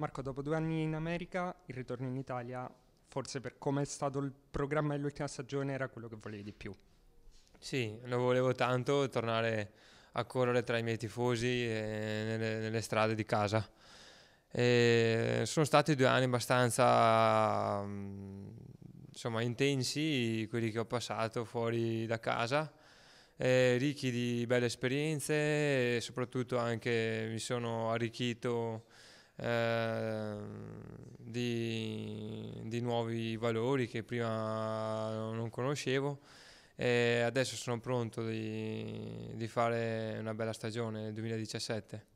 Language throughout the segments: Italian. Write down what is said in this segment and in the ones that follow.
Marco, dopo due anni in America, il ritorno in Italia, forse per come è stato il programma dell'ultima stagione, era quello che volevi di più. Sì, lo volevo tanto, tornare a correre tra i miei tifosi e nelle, nelle strade di casa. E sono stati due anni abbastanza mm, insomma, intensi, quelli che ho passato fuori da casa, eh, ricchi di belle esperienze e soprattutto anche mi sono arricchito Ehm, di, di, nuovi valori che prima non conoscevo e adesso sono pronto di, di fare una bella stagione nel 2017.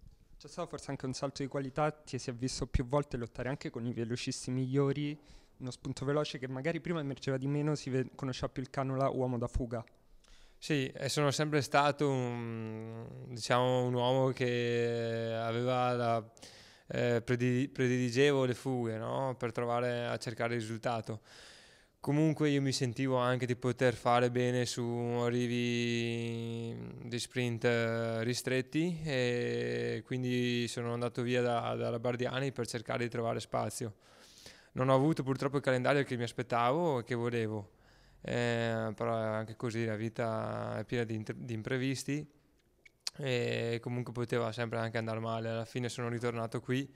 C'è stato forse anche un salto di qualità, ti si è visto più volte lottare anche con i velocisti migliori, uno spunto veloce che magari prima emergeva di meno, si ve- conosceva più il canola uomo da fuga. Sì, sono sempre stato un, diciamo, un uomo che aveva la eh, prediligevo le fughe no? per trovare a cercare il risultato. Comunque io mi sentivo anche di poter fare bene su arrivi di sprint eh, ristretti e quindi sono andato via da, dalla Bardiani per cercare di trovare spazio. Non ho avuto purtroppo il calendario che mi aspettavo e che volevo, eh, però anche così la vita è piena di, di imprevisti e comunque poteva sempre anche andare male. Alla fine sono ritornato qui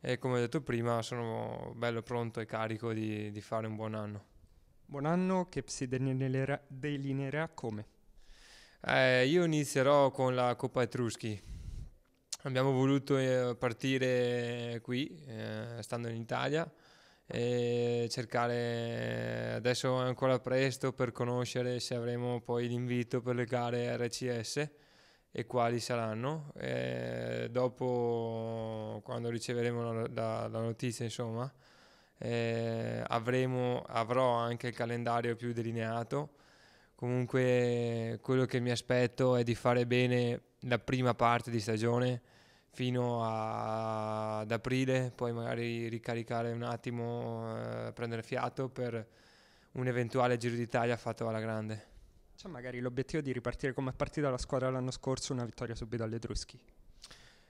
e come ho detto prima sono bello pronto e carico di, di fare un buon anno. Buon anno che si delineerà, delineerà come? Eh, io inizierò con la Coppa Etruschi. Abbiamo voluto eh, partire qui, eh, stando in Italia, e cercare adesso è ancora presto per conoscere se avremo poi l'invito per le gare RCS e quali saranno. E eh, dopo, quando riceveremo la, la notizia, insomma, eh, avremo, avrò anche il calendario più delineato. Comunque, quello che mi aspetto è di fare bene la prima parte di stagione fino a, ad aprile, poi magari ricaricare un attimo, eh, prendere fiato per un eventuale Giro d'Italia fatto alla grande. C'è magari l'obiettivo di ripartire come partita la squadra l'anno scorso, una vittoria subito all'Etruschi.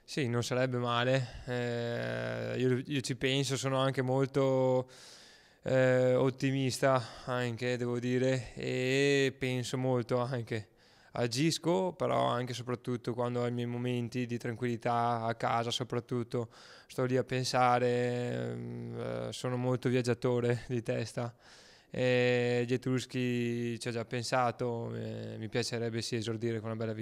Sì, non sarebbe male. Eh, io, io, ci penso, sono anche molto eh, ottimista, anche devo dire, e penso molto anche. Agisco, però anche e soprattutto quando ho i miei momenti di tranquillità a casa, soprattutto sto lì a pensare, mm, eh, sono molto viaggiatore di testa eh, Getruski ci ha già pensato, eh, mi piacerebbe sì esordire con una bella vittoria.